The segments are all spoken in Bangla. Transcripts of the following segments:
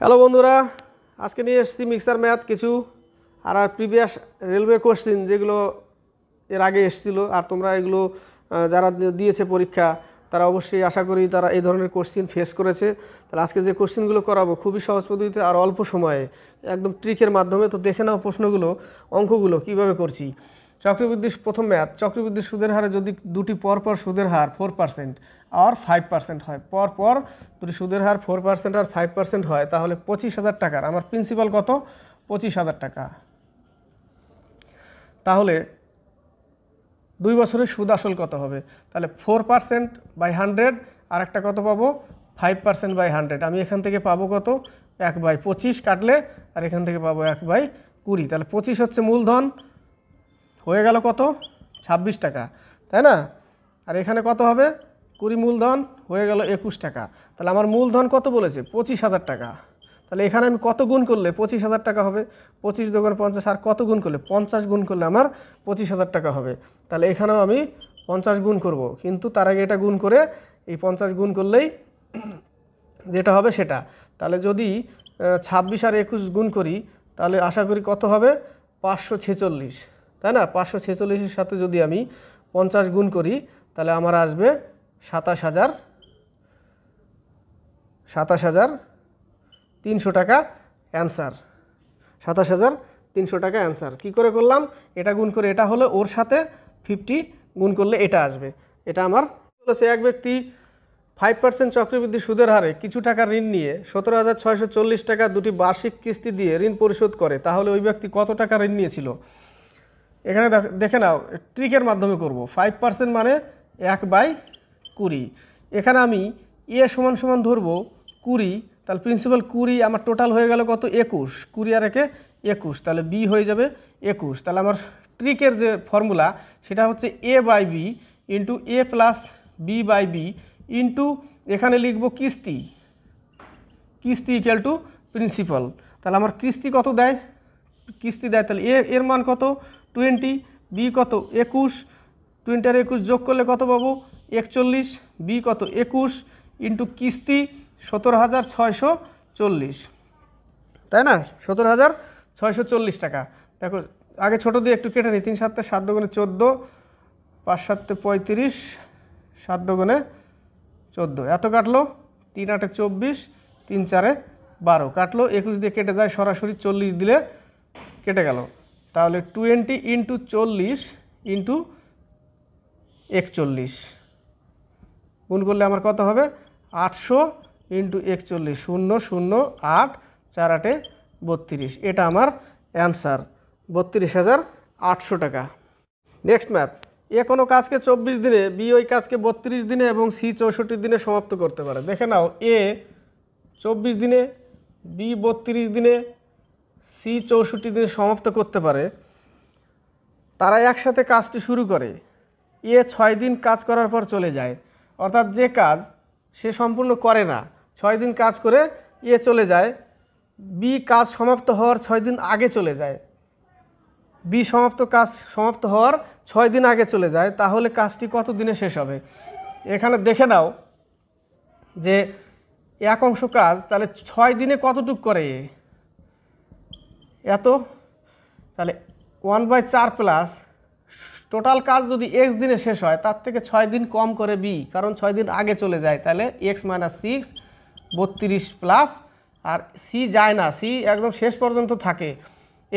হ্যালো বন্ধুরা আজকে নিয়ে এসেছি মিক্সার ম্যাথ কিছু আর আর প্রিভিয়াস রেলওয়ে কোশ্চিন যেগুলো এর আগে এসেছিলো আর তোমরা এগুলো যারা দিয়েছে পরীক্ষা তারা অবশ্যই আশা করি তারা এই ধরনের কোশ্চিন ফেস করেছে তাহলে আজকে যে কোশ্চিনগুলো করাবো খুবই সহজ পদ্ধতিতে আর অল্প সময়ে একদম ট্রিকের মাধ্যমে তো দেখে নাও প্রশ্নগুলো অঙ্কগুলো কিভাবে করছি চক্রবৃদ্ধি প্রথম ম্যাথ চক্রবৃদ্ধি সুদের হারে যদি দুটি পরপর সুদের হার ফোর পার্সেন্ট আর ফাইভ পার্সেন্ট হয় পরপর দুটি সুদের হার ফোর পার্সেন্ট আর ফাইভ পার্সেন্ট হয় তাহলে পঁচিশ হাজার টাকার আমার প্রিন্সিপাল কত পঁচিশ হাজার টাকা তাহলে দুই বছরের সুদ আসল কত হবে তাহলে ফোর পার্সেন্ট বাই হান্ড্রেড আর একটা কত পাবো ফাইভ পার্সেন্ট বাই হান্ড্রেড আমি এখান থেকে পাবো কত এক বাই পঁচিশ কাটলে আর এখান থেকে পাবো এক বাই কুড়ি তাহলে পঁচিশ হচ্ছে মূলধন হয়ে গেল কত ২৬ টাকা তাই না আর এখানে কত হবে কুড়ি মূলধন হয়ে গেল একুশ টাকা তাহলে আমার মূলধন কত বলেছে পঁচিশ হাজার টাকা তাহলে এখানে আমি কত গুণ করলে পঁচিশ হাজার টাকা হবে পঁচিশ দোকান পঞ্চাশ আর কত গুণ করলে পঞ্চাশ গুণ করলে আমার পঁচিশ হাজার টাকা হবে তাহলে এখানেও আমি পঞ্চাশ গুণ করব কিন্তু তার আগে এটা গুণ করে এই পঞ্চাশ গুণ করলেই যেটা হবে সেটা তাহলে যদি ছাব্বিশ আর একুশ গুণ করি তাহলে আশা করি কত হবে পাঁচশো ছেচল্লিশ তাই না পাঁচশো ছেচল্লিশের সাথে যদি আমি পঞ্চাশ গুণ করি তাহলে আমার আসবে সাতাশ হাজার সাতাশ হাজার তিনশো টাকা অ্যান্সার সাতাশ হাজার তিনশো টাকা অ্যান্সার কী করে করলাম এটা গুণ করে এটা হলে ওর সাথে ফিফটি গুণ করলে এটা আসবে এটা আমার সে এক ব্যক্তি ফাইভ পার্সেন্ট চক্রবৃদ্ধি সুদের হারে কিছু টাকা ঋণ নিয়ে সতেরো হাজার ছয়শো চল্লিশ টাকা দুটি বার্ষিক কিস্তি দিয়ে ঋণ পরিশোধ করে তাহলে ওই ব্যক্তি কত টাকা ঋণ নিয়েছিল এখানে দেখে নাও ট্রিকের মাধ্যমে করব ফাইভ পার্সেন্ট মানে এক বাই কুড়ি এখানে আমি এ সমান সমান ধরবো কুড়ি তাহলে প্রিন্সিপাল কুড়ি আমার টোটাল হয়ে গেল কত একুশ কুড়ি আর একে একুশ তাহলে বি হয়ে যাবে একুশ তাহলে আমার ট্রিকের যে ফর্মুলা সেটা হচ্ছে a by b into a plus b by b into এখানে লিখব কিস্তি কিস্তি ইকাল টু প্রিন্সিপাল তাহলে আমার কিস্তি কত দেয় কিস্তি দেয় তাহলে এ এর মান কত টোয়েন্টি বি কত একুশ টোয়েন্টি আর একুশ যোগ করলে কত পাবো একচল্লিশ বি কত একুশ ইন্টু কিস্তি সতেরো হাজার ছয়শো চল্লিশ তাই না সতেরো হাজার ছয়শো চল্লিশ টাকা দেখো আগে ছোটো দিয়ে একটু কেটে নিই তিন সাতটা সাত দোকানে চোদ্দো পাঁচ সাতটে পঁয়ত্রিশ সাত দোকানে চোদ্দো এত কাটলো তিন আটে চব্বিশ তিন চারে বারো কাটলো একুশ দিয়ে কেটে যায় সরাসরি চল্লিশ দিলে কেটে গেল তাহলে টোয়েন্টি ইন্টু চল্লিশ ইন্টু একচল্লিশ গুণ করলে আমার কত হবে আটশো ইন্টু একচল্লিশ শূন্য শূন্য আট চার আটে বত্রিশ এটা আমার অ্যান্সার বত্রিশ হাজার আটশো টাকা নেক্সট ম্যাথ এ কোনো কাজকে চব্বিশ দিনে বি ওই কাজকে বত্রিশ দিনে এবং সি চৌষট্টি দিনে সমাপ্ত করতে পারে দেখে নাও এ চব্বিশ দিনে বি বত্রিশ দিনে সি চৌষট্টি দিনে সমাপ্ত করতে পারে তারা একসাথে কাজটি শুরু করে এ ছয় দিন কাজ করার পর চলে যায় অর্থাৎ যে কাজ সে সম্পূর্ণ করে না ছয় দিন কাজ করে এ চলে যায় বি কাজ সমাপ্ত হওয়ার ছয় দিন আগে চলে যায় বি সমাপ্ত কাজ সমাপ্ত হওয়ার ছয় দিন আগে চলে যায় তাহলে কাজটি কত দিনে শেষ হবে এখানে দেখে নাও যে এক অংশ কাজ তাহলে ছয় দিনে কতটুক করে এত তাহলে ওয়ান বাই চার প্লাস টোটাল কাজ যদি এক্স দিনে শেষ হয় তার থেকে ছয় দিন কম করে বি কারণ ছয় দিন আগে চলে যায় তাহলে এক্স মাইনাস সিক্স বত্রিশ প্লাস আর সি যায় না সি একদম শেষ পর্যন্ত থাকে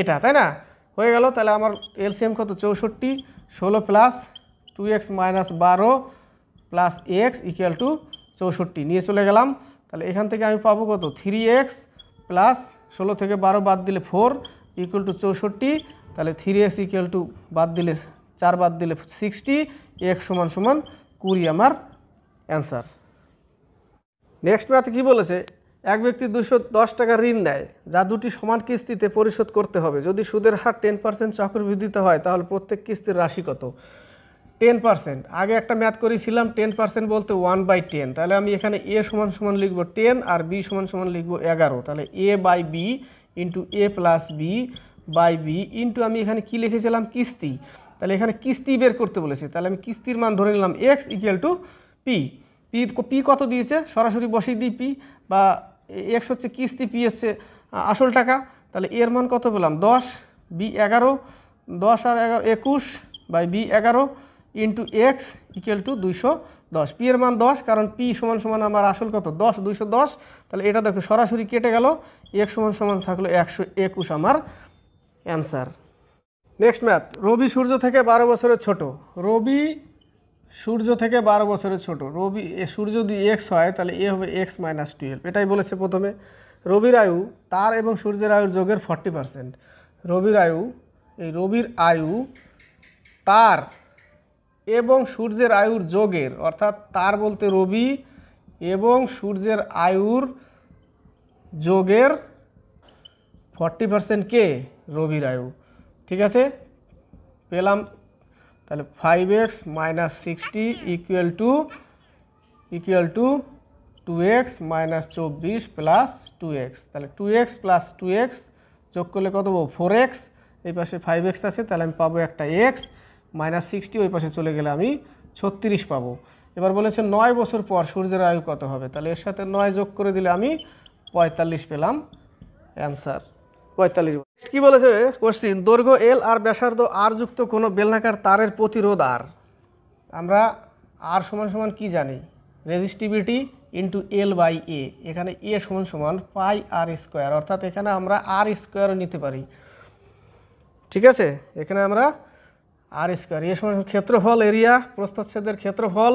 এটা তাই না হয়ে গেল তাহলে আমার এলসিএম কত চৌষট্টি ষোলো প্লাস টু এক্স মাইনাস বারো প্লাস এক্স ইকুয়াল টু চৌষট্টি নিয়ে চলে গেলাম তাহলে এখান থেকে আমি পাবো কত থ্রি এক্স প্লাস ষোলো থেকে বারো বাদ দিলে ফোর ইকুয়াল টু চৌষট্টি তাহলে থ্রি এক্স ইকুয়াল টু বাদ দিলে চার বাদ দিলে সিক্সটি এক্স সমান সমান কুড়ি আমার অ্যান্সার নেক্সট ম্যাথ কি বলেছে এক ব্যক্তি দুশো দশ টাকা ঋণ নেয় যা দুটি সমান কিস্তিতে পরিশোধ করতে হবে যদি সুদের হার টেন পার্সেন্ট চক্রবৃদ্ধিতে হয় তাহলে প্রত্যেক কিস্তির রাশি কত টেন পার্সেন্ট আগে একটা ম্যাথ করেছিলাম টেন পার্সেন্ট বলতে ওয়ান বাই টেন তাহলে আমি এখানে এ সমান সমান লিখব টেন আর বি সমান সমান লিখব এগারো তাহলে a by b into a plus b by b into আমি এখানে কি লিখেছিলাম কিস্তি তাহলে এখানে কিস্তি বের করতে বলেছে তাহলে আমি কিস্তির মান ধরে নিলাম x equal to p p p কত দিয়েছে সরাসরি বসিয়ে দিই পি বা এক্স হচ্ছে কিস্তি পি হচ্ছে আসল টাকা তাহলে এর মান কত পেলাম দশ বি এগারো দশ আর এগারো একুশ বাই বি এগারো ইন্টু এক্স ইকুয়াল টু দুইশো দশ পি এর মান দশ কারণ পি সমান সমান আমার আসল কত দশ দুইশো দশ তাহলে এটা দেখো সরাসরি কেটে গেল এক সমান সমান থাকলো একশো একুশ আমার অ্যান্সার নেক্সট ম্যাথ রবি সূর্য থেকে বারো বছরের ছোট রবি সূর্য থেকে বারো বছরের ছোট রবি সূর্য যদি এক্স হয় তাহলে এ হবে এক্স মাইনাস টুয়েলভ এটাই বলেছে প্রথমে রবির আয়ু তার এবং সূর্যের আয়ুর যোগের ফর্টি পারসেন্ট রবির আয়ু এই রবির আয়ু তার এবং সূর্যের আয়ুর যোগের অর্থাৎ তার বলতে রবি এবং সূর্যের আয়ুর যোগের ফর্টি পার্সেন্ট কে রবির আয়ু ঠিক আছে পেলাম তাহলে five x minus sixty equal to equal to two x minus চব্বিশ প্লাস টু এক্স তাহলে two x plus two x যোগ করলে কত ফোর এক্স এই পাশে ফাইভ এক্স আছে তাহলে আমি পাবো একটা এক্স মাইনাস সিক্সটি ওই পাশে চলে গেলে আমি ছত্রিশ পাবো এবার বলেছে নয় বছর পর সূর্যের আয়ু কত হবে তাহলে এর সাথে নয় যোগ করে দিলে আমি পঁয়তাল্লিশ পেলাম অ্যান্সার পঁয়তাল্লিশ কি বলেছে কোশ্চিন দৈর্ঘ্য এল আর ব্যাসার্ধ আর যুক্ত কোনো বেলনাকার তারের প্রতিরোধ আর আমরা আর সমান সমান কি জানি resistivity into l by a এখানে এ সমান সমান পাই আর স্কোয়ার অর্থাৎ এখানে আমরা আর স্কোয়ারও নিতে পারি ঠিক আছে এখানে আমরা আর স্কোয়ার এ সময় ক্ষেত্রফল এরিয়া প্রস্তচ্ছেদের ক্ষেত্রফল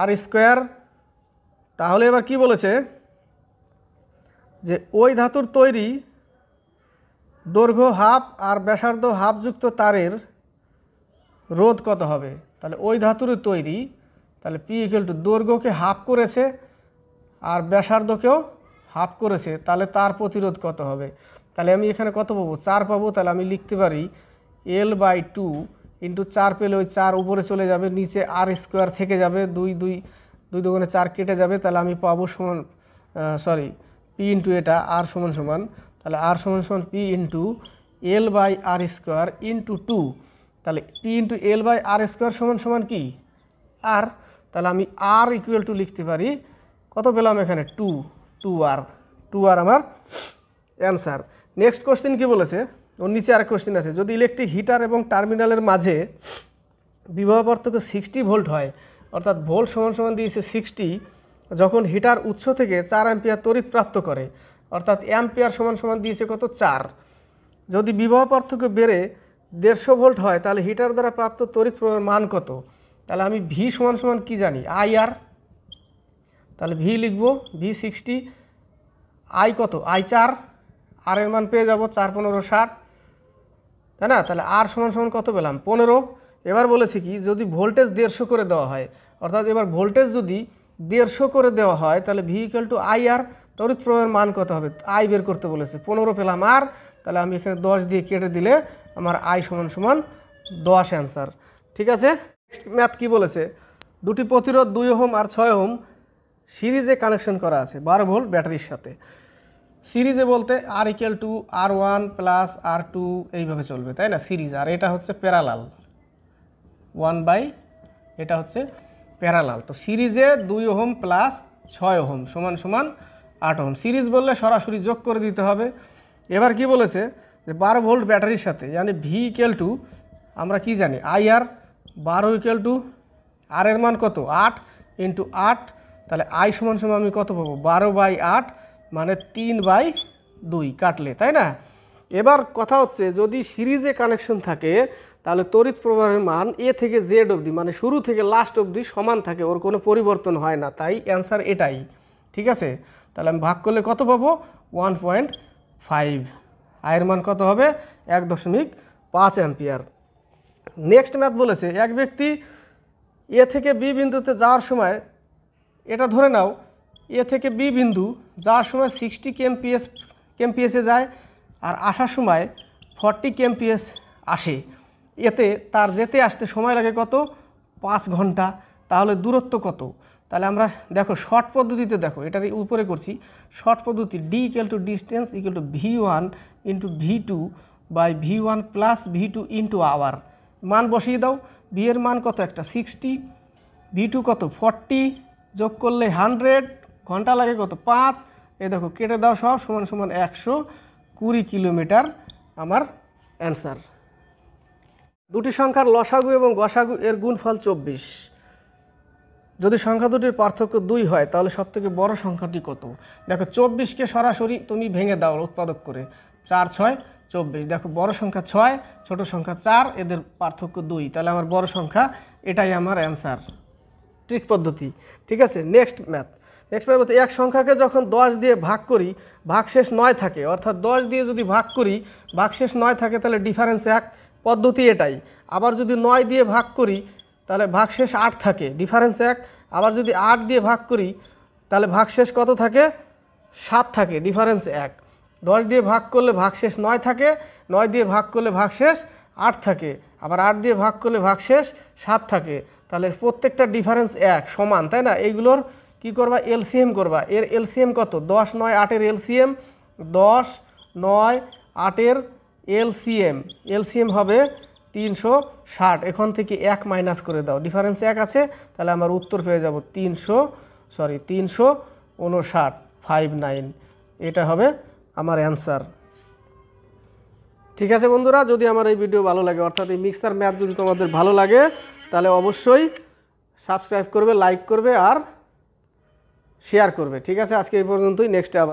আর স্কোয়ার তাহলে এবার কি বলেছে যে ওই ধাতুর তৈরি দৈর্ঘ্য হাফ আর ব্যাসার্ধ হাফযুক্ত তারের রোধ কত হবে তাহলে ওই ধাতুর তৈরি তাহলে পি ইকুয়াল টু দৈর্ঘ্যকে হাফ করেছে আর ব্যাসার্ধকেও হাফ করেছে তাহলে তার প্রতিরোধ কত হবে তাহলে আমি এখানে কত পাবো চার পাবো তাহলে আমি লিখতে পারি এল বাই টু ইন্টু চার পেলে ওই চার উপরে চলে যাবে নিচে আর স্কোয়ার থেকে যাবে দুই দুই দুই দোকানে চার কেটে যাবে তাহলে আমি পাবো সমান সরি পি ইন্টু এটা আর সমান সমান তাহলে আর সমান সমান p into l by r square into two তাহলে p into l by r square সমান সমান কি আর তাহলে আমি আর ইকুয়াল টু লিখতে পারি কত পেলাম এখানে টু টু আর টু আর আমার অ্যান্সার নেক্সট কোশ্চেন কী বলেছে ওর নিচে আর কোশ্চেন আছে যদি ইলেকট্রিক হিটার এবং টার্মিনালের মাঝে বিবাহ পার্থক্য সিক্সটি ভোল্ট হয় অর্থাৎ ভোল্ট সমান সমান দিয়েছে সিক্সটি যখন হিটার উৎস থেকে চার অ্যাম্পিয়ার তড়িৎ প্রাপ্ত করে অর্থাৎ অ্যাম্পিয়ার সমান সমান দিয়েছে কত চার যদি বিবাহ পার্থক্য বেড়ে দেড়শো ভোল্ট হয় তাহলে হিটার দ্বারা প্রাপ্ত তড়িৎ মান কত তাহলে আমি ভি সমান সমান কী জানি আই আর তাহলে ভি লিখব ভি সিক্সটি আই কত আই চার আর এর মান পেয়ে যাব চার পনেরো ষাট তাই না তাহলে আর সমান সমান কত পেলাম পনেরো এবার বলেছি কি যদি ভোল্টেজ দেড়শো করে দেওয়া হয় অর্থাৎ এবার ভোল্টেজ যদি দেড়শো করে দেওয়া হয় তাহলে ভিহিক্যাল টু আই আর তরিত প্রবাহের মান কত হবে আই বের করতে বলেছে পনেরো পেলাম আর তাহলে আমি এখানে দশ দিয়ে কেটে দিলে আমার আই সমান সমান দশ অ্যান্সার ঠিক আছে নেক্সট ম্যাথ কী বলেছে দুটি প্রতিরোধ দুই হোম আর ছয় হোম সিরিজে কানেকশন করা আছে বারো ভোল্ট ব্যাটারির সাথে সিরিজে বলতে r equal to r one plus r two এইভাবে চলবে তাই না সিরিজ আর এটা হচ্ছে প্যারালাল ওয়ান বাই এটা হচ্ছে প্যারালাল তো সিরিজে দুই ওহম প্লাস ছয় ওহম সমান সমান আট ওহম সিরিজ বললে সরাসরি যোগ করে দিতে হবে এবার কি বলেছে যে বারো ভোল্ট ব্যাটারির সাথে মানে ভি ইকুয়াল টু আমরা কি জানি আই আর বারো ইকুয়াল টু আর এর মান কত আট ইন্টু আট তাহলে আই সমান সমান আমি কত পাবো বারো বাই আট মানে তিন বাই দুই কাটলে তাই না এবার কথা হচ্ছে যদি সিরিজে কানেকশন থাকে তাহলে তড়িৎ প্রবাহের মান এ থেকে জেড অবধি মানে শুরু থেকে লাস্ট অবধি সমান থাকে ওর কোনো পরিবর্তন হয় না তাই অ্যান্সার এটাই ঠিক আছে তাহলে আমি ভাগ করলে কত পাবো ওয়ান পয়েন্ট ফাইভ আয়ের মান কত হবে এক দশমিক পাঁচ অ্যাম্পিয়ার নেক্সট ম্যাথ বলেছে এক ব্যক্তি এ থেকে বি বিন্দুতে যাওয়ার সময় এটা ধরে নাও এ থেকে বি বিন্দু যাওয়ার সময় সিক্সটি কেমপিএস কেমপিএসে যায় আর আসার সময় ফর্টি কেমপিএস আসে এতে তার যেতে আসতে সময় লাগে কত পাঁচ ঘন্টা তাহলে দূরত্ব কত তাহলে আমরা দেখো শর্ট পদ্ধতিতে দেখো এটার উপরে করছি শর্ট পদ্ধতি d equal to distance equal to v one into v two by v one plus v two into আওয়ার মান বসিয়ে দাও ভি এর মান কত একটা সিক্সটি ভি টু কত ফর্টি যোগ করলে হান্ড্রেড ঘন্টা লাগে কত পাঁচ এ দেখো কেটে দাও সব সমান সমান একশো কুড়ি কিলোমিটার আমার অ্যান্সার দুটি সংখ্যার লসাগু এবং গসাগু এর গুণফল চব্বিশ যদি সংখ্যা দুটির পার্থক্য দুই হয় তাহলে সবথেকে বড় সংখ্যাটি কত দেখো চব্বিশকে সরাসরি তুমি ভেঙে দাও উৎপাদক করে চার ছয় চব্বিশ দেখো বড় সংখ্যা ছয় ছোট সংখ্যা চার এদের পার্থক্য দুই তাহলে আমার বড় সংখ্যা এটাই আমার অ্যান্সার ট্রিক পদ্ধতি ঠিক আছে নেক্সট ম্যাথ নেক্সট বলতে এক সংখ্যাকে যখন দশ দিয়ে ভাগ করি ভাগশেষ নয় থাকে অর্থাৎ দশ দিয়ে যদি ভাগ করি ভাগশেষ নয় থাকে তাহলে ডিফারেন্স এক পদ্ধতি এটাই আবার যদি নয় দিয়ে ভাগ করি তাহলে ভাগশেষ আট থাকে ডিফারেন্স এক আবার যদি আট দিয়ে ভাগ করি তাহলে ভাগশেষ কত থাকে সাত থাকে ডিফারেন্স এক দশ দিয়ে ভাগ করলে ভাগশেষ নয় থাকে নয় দিয়ে ভাগ করলে ভাগশেষ আট থাকে আবার আট দিয়ে ভাগ করলে ভাগশেষ সাত থাকে তাহলে প্রত্যেকটা ডিফারেন্স এক সমান তাই না এইগুলোর কি করবা এলসিএম করবা এর এলসিএম কত দশ নয় আটের এলসিএম দশ নয় আটের এলসিএম এলসিএম হবে তিনশো ষাট এখন থেকে এক মাইনাস করে দাও ডিফারেন্স এক আছে তাহলে আমার উত্তর পেয়ে যাব তিনশো সরি তিনশো উনষাট ফাইভ নাইন এটা হবে আমার অ্যান্সার ঠিক আছে বন্ধুরা যদি আমার এই ভিডিও ভালো লাগে অর্থাৎ এই মিক্সার ম্যাথ যদি তোমাদের ভালো লাগে তাহলে অবশ্যই সাবস্ক্রাইব করবে লাইক করবে আর শেয়ার করবে ঠিক আছে আজকে এই পর্যন্তই নেক্সটে আবার